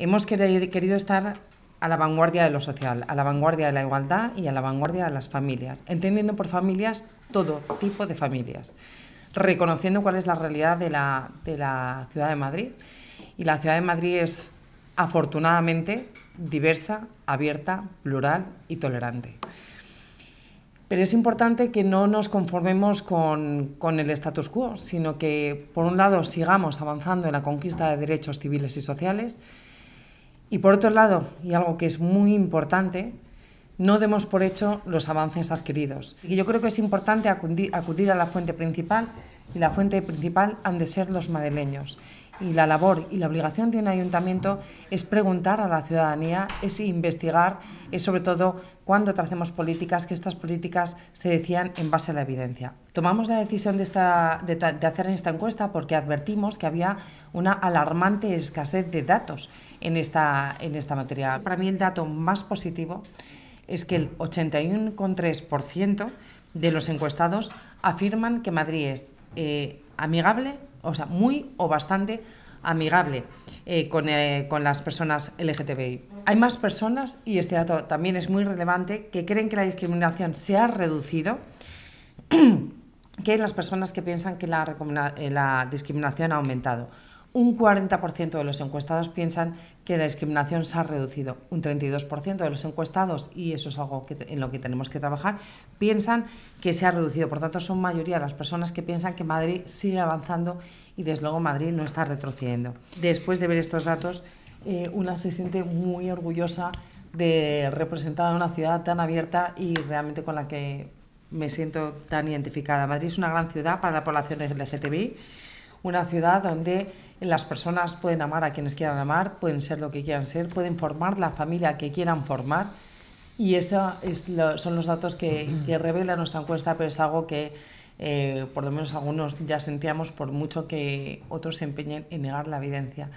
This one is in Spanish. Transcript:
Hemos querido estar a la vanguardia de lo social, a la vanguardia de la igualdad y a la vanguardia de las familias, entendiendo por familias todo tipo de familias, reconociendo cuál es la realidad de la, de la Ciudad de Madrid. Y la Ciudad de Madrid es afortunadamente diversa, abierta, plural y tolerante. Pero es importante que no nos conformemos con, con, el status quo, sino que, por un lado, sigamos avanzando en la conquista de derechos civiles y sociales y por otro lado, y algo que es muy importante, no demos por hecho los avances adquiridos. Y yo creo que es importante acudir, a la fuente principal, y la fuente principal han de ser los madrileños y la labor y la obligación de un ayuntamiento es preguntar a la ciudadanía, es investigar, es sobre todo cuando tracemos políticas, que estas políticas se decían en base a la evidencia. Tomamos la decisión de, esta, hacer esta encuesta porque advertimos que había una alarmante escasez de datos en esta, en esta materia. Para mí el dato más positivo es que el 81,3% de los encuestados afirman que Madrid es eh, amigable, o sea, muy o bastante amigable eh, eh, con, las personas LGTBI. Hay más personas, y este dato también es muy relevante, que creen que la discriminación se ha reducido que las personas que piensan que la, la discriminación ha aumentado un 40% de los encuestados piensan que la discriminación se ha reducido, un 32% de los encuestados, y eso es algo en lo que tenemos que trabajar, piensan que se ha reducido. Por tanto, son mayoría las personas que piensan que Madrid sigue avanzando y desde luego Madrid no está retrocediendo. Después de ver estos datos, eh, una se siente muy orgullosa de representar una ciudad tan abierta y realmente con la que me siento tan identificada. Madrid es una gran ciudad para la población LGTBI una ciudad donde las personas pueden amar a quienes quieran amar, pueden ser lo que quieran ser, pueden formar la familia que quieran formar. Y esos es son los datos que, revela nuestra encuesta, pero es algo que eh, por lo menos algunos ya sentíamos, por mucho que otros se empeñen en negar la evidencia.